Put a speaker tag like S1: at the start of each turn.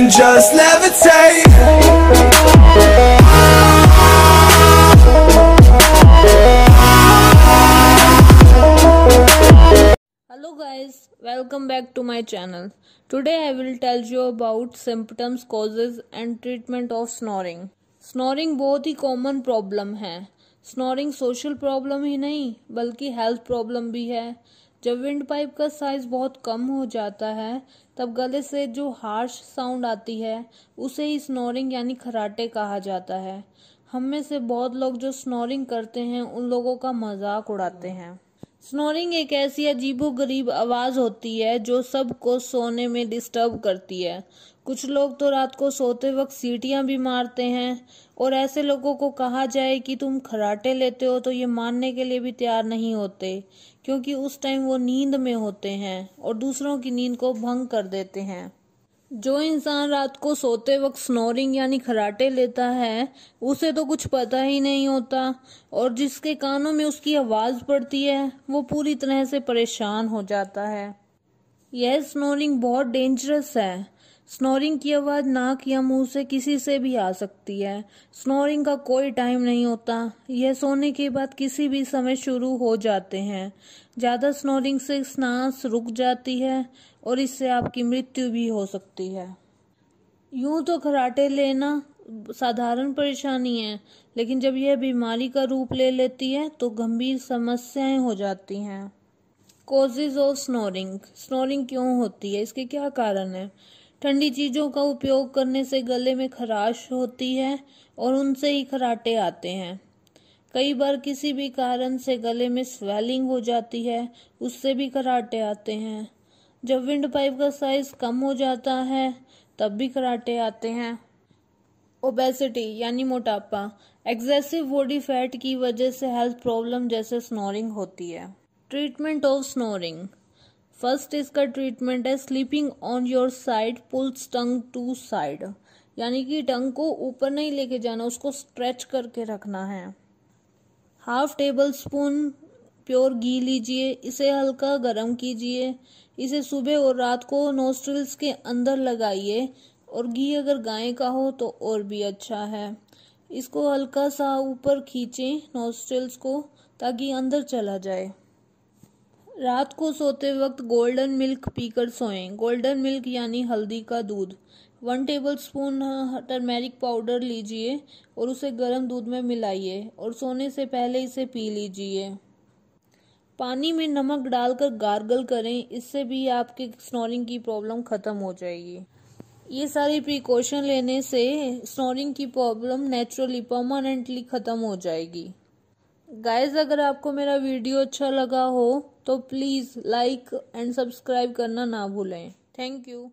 S1: and just levitate. hello guys welcome back to my channel today i will tell you about symptoms causes and treatment of snoring snoring बहुत ही common problem है snoring social problem ही नहीं बल्कि health problem भी है जब windpipe का size बहुत कम हो जाता है तब गले से जो हार्श साउंड आती है उसे ही स्नोरिंग यानी खराटे कहा जाता है हम में से बहुत लोग जो स्नोरिंग करते हैं उन लोगों का मजाक उड़ाते हैं स्नोरिंग एक ऐसी अजीबो गरीब आवाज होती है जो सबको सोने में डिस्टर्ब करती है कुछ लोग तो रात को सोते वक्त सीटियां भी मारते हैं और ऐसे लोगों को कहा जाए कि तुम खराटे लेते हो तो ये मानने के लिए भी तैयार नहीं होते क्योंकि उस टाइम वो नींद में होते हैं और दूसरों की नींद को भंग कर देते हैं जो इंसान रात को सोते वक्त स्नोरिंग यानी खराटे लेता है उसे तो कुछ पता ही नहीं होता और जिसके कानों में उसकी आवाज़ पड़ती है वो पूरी तरह से परेशान हो जाता है यह स्नोरिंग बहुत डेंजरस है स्नोरिंग की आवाज़ नाक या मुंह से किसी से भी आ सकती है स्नोरिंग का कोई टाइम नहीं होता यह सोने के बाद किसी भी समय शुरू हो जाते हैं ज़्यादा स्नोरिंग से सांस रुक जाती है और इससे आपकी मृत्यु भी हो सकती है यूं तो खराटे लेना साधारण परेशानी है लेकिन जब यह बीमारी का रूप ले लेती है तो गंभीर समस्याएं हो जाती हैं कॉजेज ऑफ स्नोरिंग स्नोरिंग क्यों होती है इसके क्या कारण है ठंडी चीज़ों का उपयोग करने से गले में खराश होती है और उनसे ही खराटे आते हैं कई बार किसी भी कारण से गले में स्वेलिंग हो जाती है उससे भी खराटे आते हैं जब विंड पाइप का साइज कम हो जाता है तब भी खराटे आते हैं ओबेसिटी यानी मोटापा एक्सेसिव बॉडी फैट की वजह से हेल्थ प्रॉब्लम जैसे स्नोरिंग होती है ट्रीटमेंट ऑफ स्नोरिंग फर्स्ट इसका ट्रीटमेंट है sleeping on your side pulls tongue to side यानी कि टंग को ऊपर नहीं लेके जाना उसको स्ट्रेच करके रखना है हाफ टेबल स्पून प्योर घी लीजिए इसे हल्का गर्म कीजिए इसे सुबह और रात को नोस्ट्रिल्स के अंदर लगाइए और घी अगर गाय का हो तो और भी अच्छा है इसको हल्का सा ऊपर खींचें नोस्ट्रिल्स को ताकि अंदर चला जाए रात को सोते वक्त गोल्डन मिल्क पीकर सोएं गोल्डन मिल्क यानी हल्दी का दूध one tablespoon turmeric powder लीजिए और उसे गर्म दूध में मिलाइए और सोने से पहले इसे पी लीजिए पानी में नमक डालकर गार्गल करें इससे भी आपके स्नोरिंग की प्रॉब्लम ख़त्म हो जाएगी ये सारी प्रिकॉशन लेने से स्नोरिंग की प्रॉब्लम नेचुरली परमानेंटली ख़त्म हो जाएगी गाइज अगर आपको मेरा वीडियो अच्छा लगा हो तो प्लीज़ लाइक एंड सब्सक्राइब करना ना भूलें थैंक यू